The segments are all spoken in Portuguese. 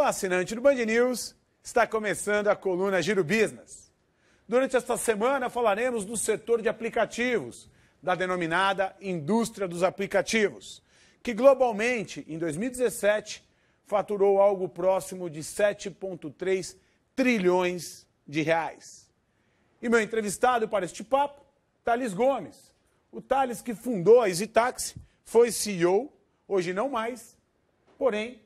Olá, assinante do Band News. Está começando a coluna Giro Business. Durante esta semana falaremos do setor de aplicativos, da denominada indústria dos aplicativos, que globalmente, em 2017, faturou algo próximo de 7,3 trilhões de reais. E meu entrevistado para este papo, Thales Gomes. O Thales que fundou a EasyTaxi, foi CEO, hoje não mais, porém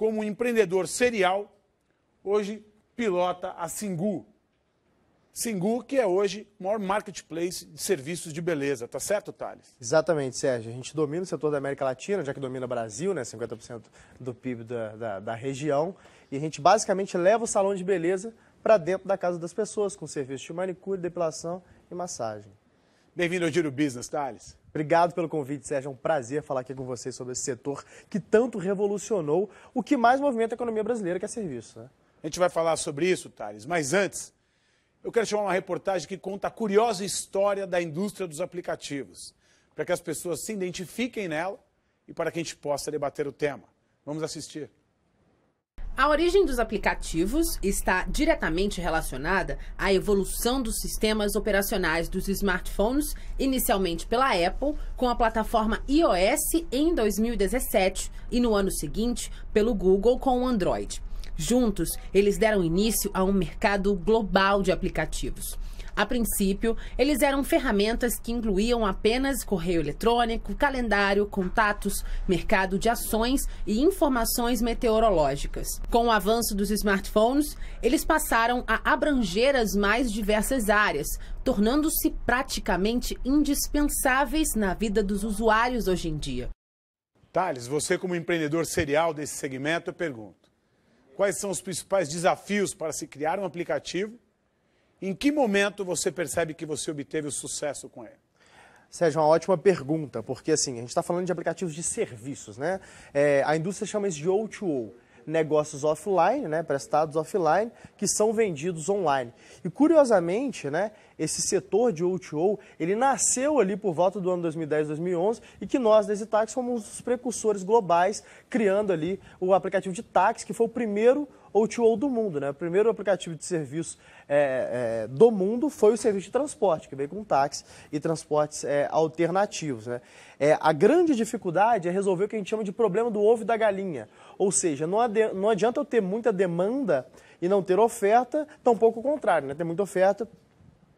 como um empreendedor serial, hoje pilota a Singu. Singu, que é hoje o maior marketplace de serviços de beleza, tá certo, Thales? Exatamente, Sérgio. A gente domina o setor da América Latina, já que domina o Brasil, né? 50% do PIB da, da, da região. E a gente basicamente leva o salão de beleza para dentro da casa das pessoas, com serviços de manicure, depilação e massagem. Bem-vindo ao Giro Business, Thales. Obrigado pelo convite, Sérgio. É um prazer falar aqui com vocês sobre esse setor que tanto revolucionou o que mais movimenta a economia brasileira, que é serviço. Né? A gente vai falar sobre isso, Thales, mas antes, eu quero chamar uma reportagem que conta a curiosa história da indústria dos aplicativos, para que as pessoas se identifiquem nela e para que a gente possa debater o tema. Vamos assistir. A origem dos aplicativos está diretamente relacionada à evolução dos sistemas operacionais dos smartphones, inicialmente pela Apple, com a plataforma iOS em 2017 e no ano seguinte pelo Google com o Android. Juntos, eles deram início a um mercado global de aplicativos. A princípio, eles eram ferramentas que incluíam apenas correio eletrônico, calendário, contatos, mercado de ações e informações meteorológicas. Com o avanço dos smartphones, eles passaram a abranger as mais diversas áreas, tornando-se praticamente indispensáveis na vida dos usuários hoje em dia. Thales, você como empreendedor serial desse segmento, eu pergunto, quais são os principais desafios para se criar um aplicativo em que momento você percebe que você obteve o sucesso com ele? Sérgio, uma ótima pergunta, porque assim, a gente está falando de aplicativos de serviços, né? É, a indústria chama isso de O2O, negócios offline, né, prestados offline, que são vendidos online. E curiosamente, né, esse setor de O2O, ele nasceu ali por volta do ano 2010, 2011, e que nós, desde táxi, fomos os precursores globais, criando ali o aplicativo de táxi, que foi o primeiro o2O do mundo, né? O primeiro aplicativo de serviço é, é, do mundo foi o serviço de transporte, que veio com táxi e transportes é, alternativos, né? É, a grande dificuldade é resolver o que a gente chama de problema do ovo e da galinha. Ou seja, não, não adianta eu ter muita demanda e não ter oferta, tampouco o contrário, né? Ter muita oferta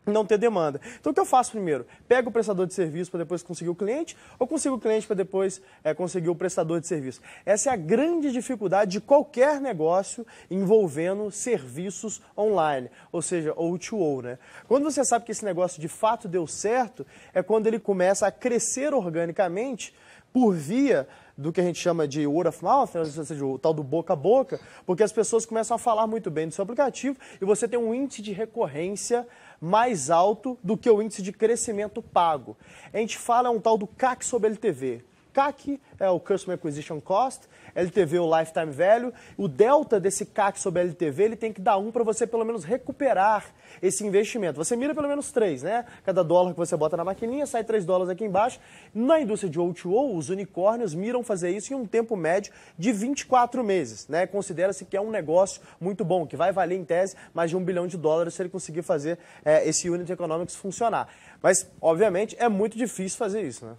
não ter demanda. Então, o que eu faço primeiro? Pego o prestador de serviço para depois conseguir o cliente ou consigo o cliente para depois é, conseguir o prestador de serviço? Essa é a grande dificuldade de qualquer negócio envolvendo serviços online, ou seja, O2O. Né? Quando você sabe que esse negócio de fato deu certo, é quando ele começa a crescer organicamente por via do que a gente chama de word of mouth, né, ou seja, o tal do boca a boca, porque as pessoas começam a falar muito bem do seu aplicativo e você tem um índice de recorrência mais alto do que o índice de crescimento pago. A gente fala um tal do CAC sobre LTV. CAC, é o Customer Acquisition Cost, LTV o Lifetime Value. O delta desse CAC sobre LTV, ele tem que dar um para você pelo menos recuperar esse investimento. Você mira pelo menos três, né? Cada dólar que você bota na maquininha, sai três dólares aqui embaixo. Na indústria de O2O, os unicórnios miram fazer isso em um tempo médio de 24 meses, né? Considera-se que é um negócio muito bom, que vai valer em tese mais de um bilhão de dólares se ele conseguir fazer é, esse Unit Economics funcionar. Mas, obviamente, é muito difícil fazer isso, né?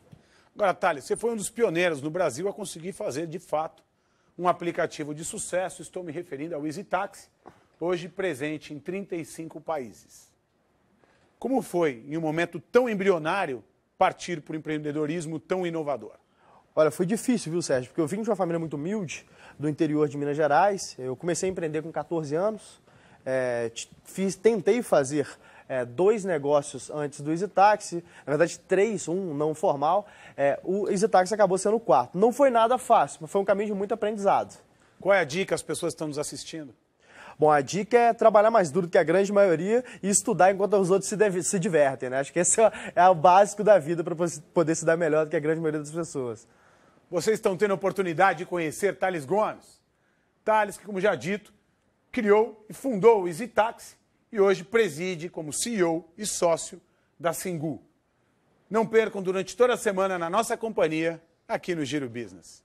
Agora, Thales, você foi um dos pioneiros no Brasil a conseguir fazer, de fato, um aplicativo de sucesso. Estou me referindo ao Easy Taxi, hoje presente em 35 países. Como foi, em um momento tão embrionário, partir para o empreendedorismo tão inovador? Olha, foi difícil, viu, Sérgio? Porque eu vim de uma família muito humilde, do interior de Minas Gerais. Eu comecei a empreender com 14 anos. É, fiz, tentei fazer é, dois negócios antes do Isitaxi, na verdade três, um não formal, é, o Isitaxi acabou sendo o quarto. Não foi nada fácil, mas foi um caminho de muito aprendizado. Qual é a dica as pessoas que estão nos assistindo? Bom, a dica é trabalhar mais duro que a grande maioria e estudar enquanto os outros se, deve, se divertem, né? Acho que esse é, é o básico da vida para poder se dar melhor do que a grande maioria das pessoas. Vocês estão tendo a oportunidade de conhecer Thales Gomes. Thales, que, como já dito, criou e fundou o Easy Taxi, e hoje preside como CEO e sócio da Singu. Não percam durante toda a semana na nossa companhia aqui no Giro Business.